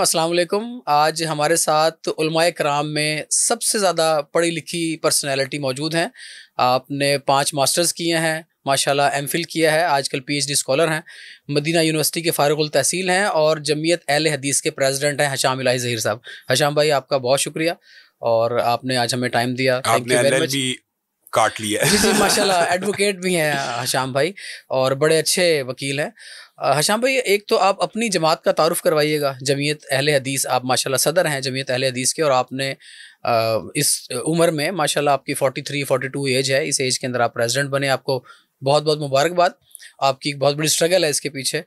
असलकुम आज हमारे साथ कराम में सबसे ज़्यादा पढ़ी लिखी पर्सनैलिटी मौजूद हैं आपने पाँच मास्टर्स किए हैं माशाल्लाह एम फिल किया है आजकल पीएचडी स्कॉलर हैं मदीना यूनिवर्सिटी के फ़ारुल तहसील हैं और जमीयत अहल हदीस के प्रेसिडेंट हैं हशाम इलाही ज़हीर साहब हशाम भाई आपका बहुत शुक्रिया और आपने आज हमें टाइम दिया थैंक यू वेरी मच काट लिया जी जी माशाल्लाह एडवोकेट भी हैं हशाम भाई और बड़े अच्छे वकील हैं हशाम भाई एक तो आप अपनी जमात का तारुफ करवाइएगा जमीयत अहल हदीस आप माशाल्लाह सदर हैं जमीयत अहल हदीस के और आपने इस उम्र में माशाल्लाह आपकी 43 42 एज है इस एज के अंदर आप प्रेसिडेंट बने आपको बहुत बहुत मुबारकबाद आपकी एक बहुत बड़ी स्ट्रगल है इसके पीछे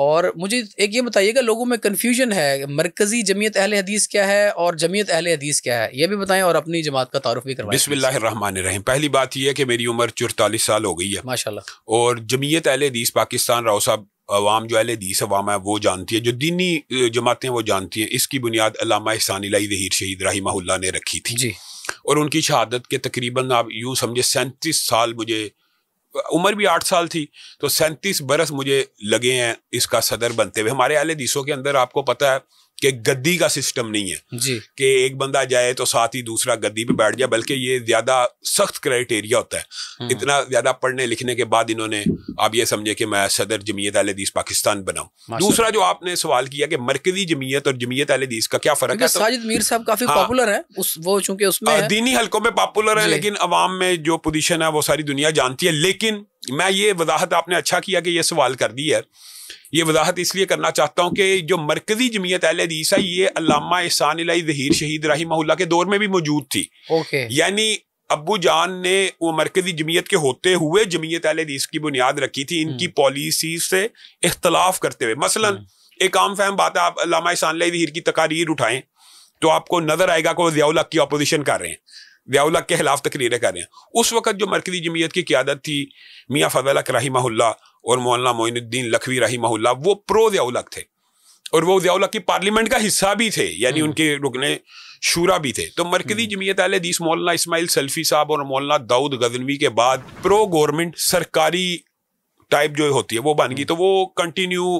और मुझे एक ये बताइएगा लोगों में कन्फ्यूजन है मरकज़ी जमीयत अहल हदीस क्या है और जमीयत अहल हदीस क्या है ये भी बताएं और अपनी जमात का तारुफ भी करवाएं रहीम पहली बात यह है कि मेरी उम्र चौतालीस साल हो गई है माशाल्लाह और जमीयत अहल हदीस पाकिस्तान राव साहब अवाम जो अहल हदीस अवाम है वो जानती है जो दीनी जमातें वो जानती हैं इसकी बुनियाद अलामा एहसान जहीर शहीद रहीमहुल्ला ने रखी थी जी और उनकी शहादत के तकरीबन आप यूँ समझे सैंतीस साल मुझे उम्र भी आठ साल थी तो सैंतीस बरस मुझे लगे हैं इसका सदर बनते हुए हमारे आले दिशों के अंदर आपको पता है कि गद्दी का सिस्टम नहीं है कि एक बंदा जाए तो साथ ही दूसरा गद्दी पे बैठ जाए बल्कि ये ज्यादा सख्त क्राइटेरिया होता है हम्म। इतना ज्यादा पढ़ने लिखने के बाद इन्होंने आप ये समझे कि मैं सदर जमीयत अलदीस पाकिस्तान बनाऊ दूसरा जो आपने सवाल किया कि मरकजी जमीयत और जमीयत अलदीस का क्या फर्क है तो साजिद मीर साहब काफी पॉपुलर हाँ। है उस वो चूंकि उसमें हाँ, दीनी हल्कों में पॉपुलर है लेकिन अवाम में जो पोजिशन है वो सारी दुनिया जानती है लेकिन मैं ये वजाहत आपने अच्छा किया कि यह सवाल कर दी है ये वजाहत इसलिए करना चाहता हूँ कि जो मरकजी जमीयत अहल हदीस है ये अलामा एहसान जहीर शहीद रही के दौर में भी मौजूद थी ओके यानी अबू जान ने वो मरकजी जमीयत के होते हुए जमीयत अहल हदीस की बुनियाद रखी थी इनकी हम्म। पॉलिसी से इख्तलाफ करते हुए मसलन हम्म। एक आम फहम बात है आप अलामा एहसान जहीर की तकारीर उठाएं तो आपको नजर आएगा कि वो जियाउल की अपोजिशन कर रहे हैं दयाउल्ला के खिलाफ तकरीरें कर रहे हैं उस वक्त जो मरकजी जमीयत की क्यादत थी मियाँ फजल रही महुल्ला और मौलाना मोइनुद्दीन लखवी रही महुल्ला वो प्रो दयाउलक थे और वो दयाउल्ला की पार्लियामेंट का हिस्सा भी थे यानी हम्म। उनके रुकने शूरा भी थे तो मरकजी हम्म। जमीयत आल हदीस मौलाना इसमाइल सल्फी साहब और मौलाना दाऊद गजनवी के बाद प्रो गवर्नमेंट सरकारी टाइप जो होती है वो बन गई हम्म। तो वो कंटिन्यू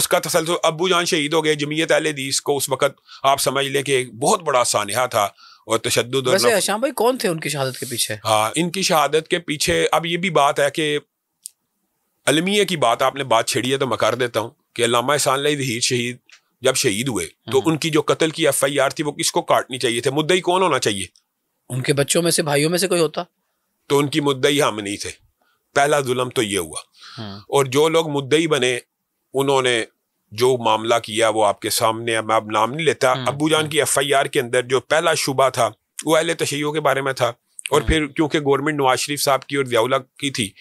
उसका तसलसल अबू जान शहीद हो गए जमीयत आल हदीस को उस वक्त आप समझ लें कि बहुत बड़ा सानहा था और तशद और वैसे भाई कौन थे उनकी शहादत के पीछे हाँ इनकी शहादत के पीछे अब ये भी बात है कि अलमिया की बात आपने बात छेड़ी है तो मैं कर देता हूँ कि अलामा एहसान लहीद शहीद जब शहीद हुए तो हम्म। उनकी जो कत्ल की एफ आई आर थी वो किसको काटनी चाहिए थे मुद्दई कौन होना चाहिए उनके बच्चों में से भाइयों में से कोई होता तो उनकी मुद्दई हम नहीं थे पहला जुलम तो ये हुआ हाँ। और जो लोग मुद्दई बने उन्होंने जो मामला किया वो आपके सामने मैं अब नाम नहीं लेता हम्म, अबू जान हम्म। की एफ आई आर के अंदर जो पहला शुबा था वो अहल तशैयों के बारे में था और हम्म। फिर क्योंकि गवर्नमेंट नवाज शरीफ साहब की और दयाउला की थी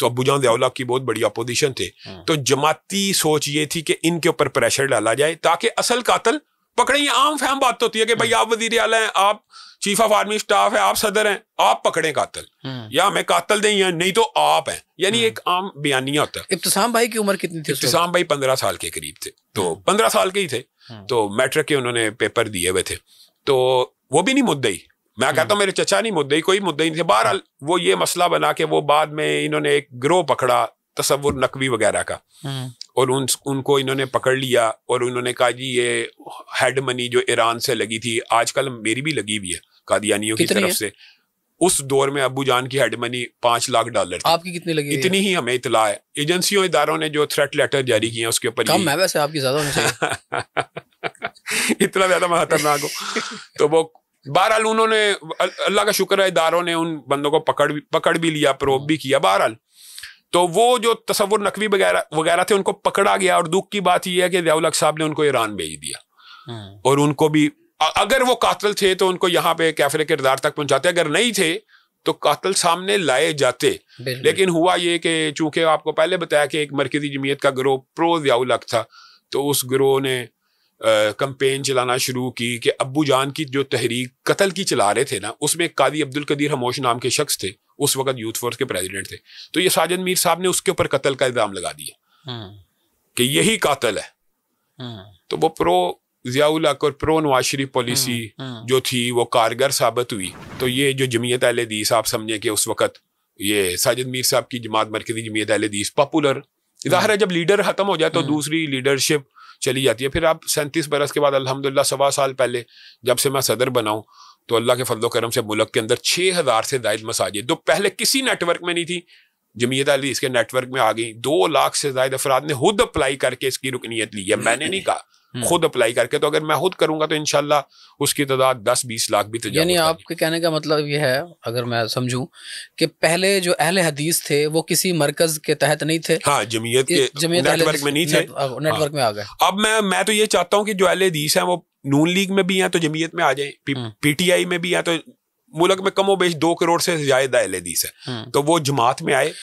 तो अबू जान दयाउला की बहुत बड़ी अपोजिशन थे तो जमाती सोच ये थी कि इनके ऊपर प्रेशर डाला जाए ताकि असल कातल पकड़े ये आम फहम बात तो होती है कि भाई हाँ। आप वजीर आला हैं आप चीफ ऑफ आर्मी स्टाफ है आप सदर हैं आप पकड़े कातल हाँ। या मैं कातल दें या नहीं तो आप हैं यानी हाँ। एक आम बयानिया होता है इब्तसाम भाई की उम्र कितनी थी इब्तसाम भाई पंद्रह साल के करीब थे तो पंद्रह साल के ही थे तो मैट्रिक के उन्होंने पेपर दिए हुए थे तो वो भी नहीं मुद्दई मैं कहता हूँ मेरे चचा नहीं मुद्दई कोई मुद्दई नहीं थे बहरहाल वो ये मसला बना के वो बाद में इन्होंने एक ग्रोह पकड़ा तस्वुर नकवी वगैरह का और उन उनको इन्होंने पकड़ लिया और उन्होंने कहा जी ये हेड मनी जो ईरान से लगी थी आजकल मेरी भी लगी हुई है कादियानियों की तरफ से उस दौर में अबू जान की हेड मनी पांच लाख डॉलर आपकी कितनी लगी इतनी ही हमें इतला है एजेंसियों इदारों ने जो थ्रेट लेटर जारी किए उसके ऊपर कम है वैसे आपकी ज्यादा होनी चाहिए इतना ज्यादा मैं खतरनाक हूँ तो वो बहरहाल उन्होंने अल्लाह का शुक्र है इदारों ने उन बंदों को पकड़ भी पकड़ भी लिया प्रोब हम्म। भी किया बहरहाल तो वो जो तस्वुर नकवी वगैरह वगैरह थे उनको पकड़ा गया और दुख की बात यह है कि जयाउल साहब ने उनको ईरान भेज दिया हम्म। और उनको भी अगर वो कातल थे तो उनको यहाँ पे कैफरे किरदार तक पहुंचाते अगर नहीं थे तो कातल सामने लाए जाते लेकिन हुआ ये कि चूंकि आपको पहले बताया कि एक मरकजी जमीयत का ग्रोह प्रो जयाउल था तो उस ग्रोह ने कंपेन चलाना शुरू की कि अबू जान की जो तहरीक कत्ल की चला रहे थे ना उसमें कादी अब्दुल कदीर हमोश नाम के शख्स थे उस वक्त यूथ फोर्स के प्रेसिडेंट थे तो ये साजन मीर साहब ने उसके ऊपर कत्ल का इल्जाम लगा दिया हम्म। कि यही कातल है हम्म। तो वो प्रो जियाउल हक और प्रो नवाज शरीफ पॉलिसी हम्म, जो थी वो कारगर साबित हुई तो ये जो जमीयत अहलदीस आप समझे कि उस वक्त ये साजिद मीर साहब की जमात मरकजी जमीयत अहलदीस पॉपुलर जाहिर है जब लीडर खत्म हो जाए तो दूसरी लीडरशिप चली जाती है फिर आप सैंतीस बरस के बाद अल्हम्दुलिल्लाह सवा साल पहले जब से मैं सदर बनाऊँ तो अल्लाह के फजल करम से मुल्क के अंदर छः हज़ार से जायद मसाजिद जो पहले किसी नेटवर्क में नहीं थी जमीयत अली इसके नेटवर्क में आ गई दो लाख से जायद अफराद ने खुद अप्लाई करके इसकी रुकनीत ली है मैंने नहीं कहा हम्म। खुद अप्लाई करके तो अगर मैं खुद करूंगा तो इनशाला उसकी तादाद दस बीस लाख भी यानी आपके कहने का मतलब यह है अगर मैं समझूं कि पहले जो अहले हदीस थे वो किसी मरकज के तहत नहीं थे हाँ जमीयत के जमीयत नेटवर्क में नहीं थे नेटवर्क हाँ। में आ गए अब मैं मैं तो ये चाहता हूँ कि जो अहले हदीस है वो नून लीग में भी या तो जमीयत में आ जाए हम्म। पीटीआई में भी या तो मुल्क में कमो बेश दो करोड़ से ज्यादा एल एदीस है हम्म। तो वो जमात में आए